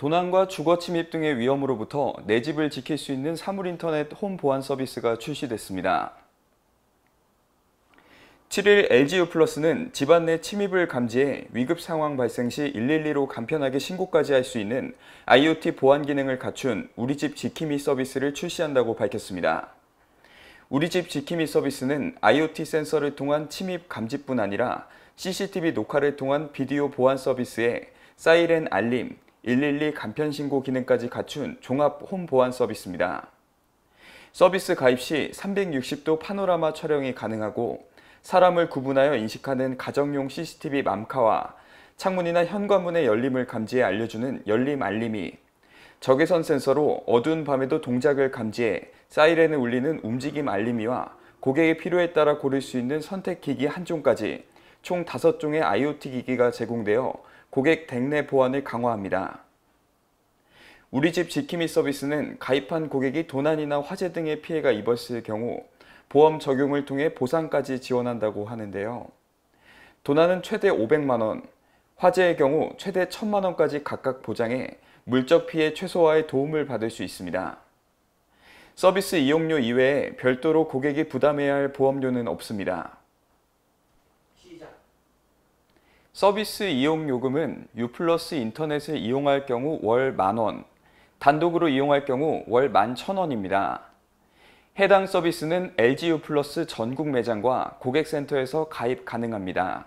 도난과 주거 침입 등의 위험으로부터 내 집을 지킬 수 있는 사물인터넷 홈 보안 서비스가 출시됐습니다. 7일 LGU 플러스는 집안 내 침입을 감지해 위급 상황 발생 시 112로 간편하게 신고까지 할 수 있는 IoT 보안 기능을 갖춘 우리집 지킴이 서비스를 출시한다고 밝혔습니다. 우리집 지킴이 서비스는 IoT 센서를 통한 침입 감지뿐 아니라 CCTV 녹화를 통한 비디오 보안 서비스에 사이렌 알림, 112 간편신고 기능까지 갖춘 종합 홈보안 서비스입니다. 서비스 가입 시 360도 파노라마 촬영이 가능하고 사람을 구분하여 인식하는 가정용 CCTV 맘카와 창문이나 현관문의 열림을 감지해 알려주는 열림 알림이 적외선 센서로 어두운 밤에도 동작을 감지해 사이렌을 울리는 움직임 알림이와 고객의 필요에 따라 고를 수 있는 선택 기기 한 종까지 총 5종의 IoT 기기가 제공되어 고객 댁 내 보안을 강화합니다. 우리 집 지킴이 서비스는 가입한 고객이 도난이나 화재 등의 피해가 입었을 경우 보험 적용을 통해 보상까지 지원한다고 하는데요. 도난은 최대 500만 원, 화재의 경우 최대 1000만 원까지 각각 보장해 물적 피해 최소화에 도움을 받을 수 있습니다. 서비스 이용료 이외에 별도로 고객이 부담해야 할 보험료는 없습니다. 서비스 이용 요금은 유플러스 인터넷을 이용할 경우 월 만원, 단독으로 이용할 경우 월 만 천원입니다 해당 서비스는 LGU 플러스 전국 매장과 고객센터에서 가입 가능합니다.